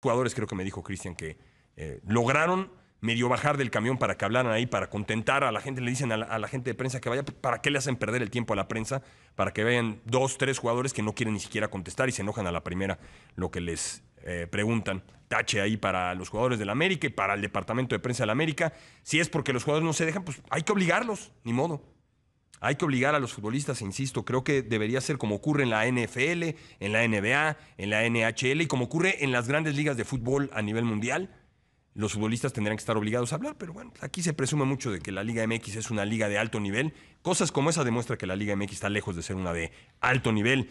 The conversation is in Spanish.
jugadores, creo que me dijo Cristian, que eh, lograron medio bajar del camión para que hablaran ahí, para contentar a la gente, le dicen a la, gente de prensa que vaya, ¿para qué le hacen perder el tiempo a la prensa? Para que vayan dos, tres jugadores que no quieren ni siquiera contestar y se enojan a la primera lo que les eh, preguntan. Tache ahí para los jugadores del América y para el departamento de prensa del América. Si es porque los jugadores no se dejan, pues hay que obligarlos, ni modo. Hay que obligar a los futbolistas, insisto, creo que debería ser como ocurre en la NFL, en la NBA, en la NHL y como ocurre en las grandes ligas de fútbol a nivel mundial. Los futbolistas tendrán que estar obligados a hablar, pero bueno, aquí se presume mucho de que la Liga MX es una liga de alto nivel. Cosas como esa demuestran que la Liga MX está lejos de ser una de alto nivel.